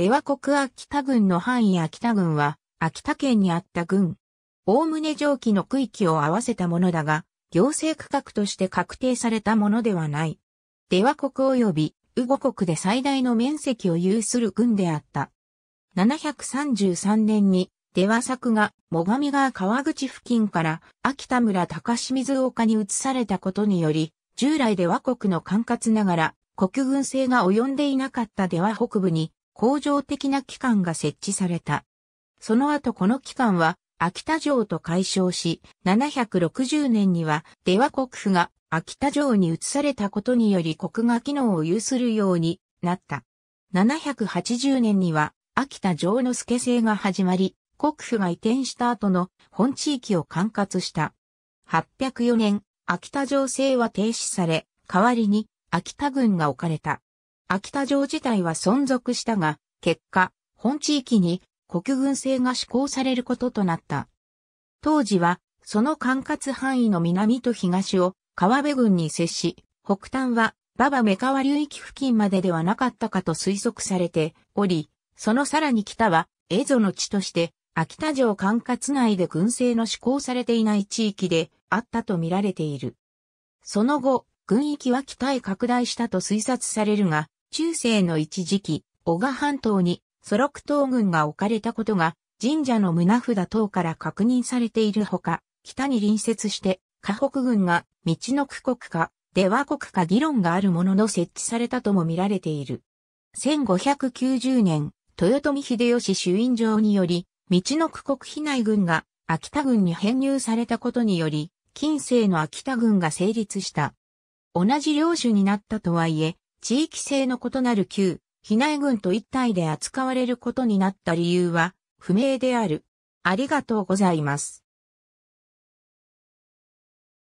出羽国秋田郡の範囲秋田郡は、秋田県にあった郡。おおむね上記の区域を合わせたものだが、行政区画として確定されたものではない。出羽国及び、羽後国で最大の面積を有する郡であった。733年に、出羽作が、最上川川口付近から、秋田村高清水岡に移されたことにより、従来出羽国の管轄ながら、国軍制が及んでいなかった出羽北部に、工場的な機関が設置された。その後この機関は秋田城と解消し、760年には出羽国府が秋田城に移されたことにより国が機能を有するようになった。780年には秋田城の助制が始まり、国府が移転した後の本地域を管轄した。804年、秋田城制は停止され、代わりに秋田軍が置かれた。秋田城自体は存続したが、結果、本地域に国軍制が施行されることとなった。当時は、その管轄範囲の南と東を川辺郡に接し、北端は馬場目川流域付近までではなかったかと推測されており、そのさらに北は、蝦夷の地として、秋田城管轄内で軍政の施行されていない地域であったと見られている。その後、軍域は北へ拡大したと推察されるが、中世の一時期、小賀半島にソロク島軍が置かれたことが神社の胸札等から確認されているほか、北に隣接して、河北軍が道の区国か、出羽国か議論があるものの設置されたとも見られている。1590年、豊臣秀吉主因状により、道の区国比内軍が秋田軍に編入されたことにより、近世の秋田軍が成立した。同じ領主になったとはいえ、地域性の異なる旧、避内軍と一体で扱われることになった理由は不明である。ありがとうございます。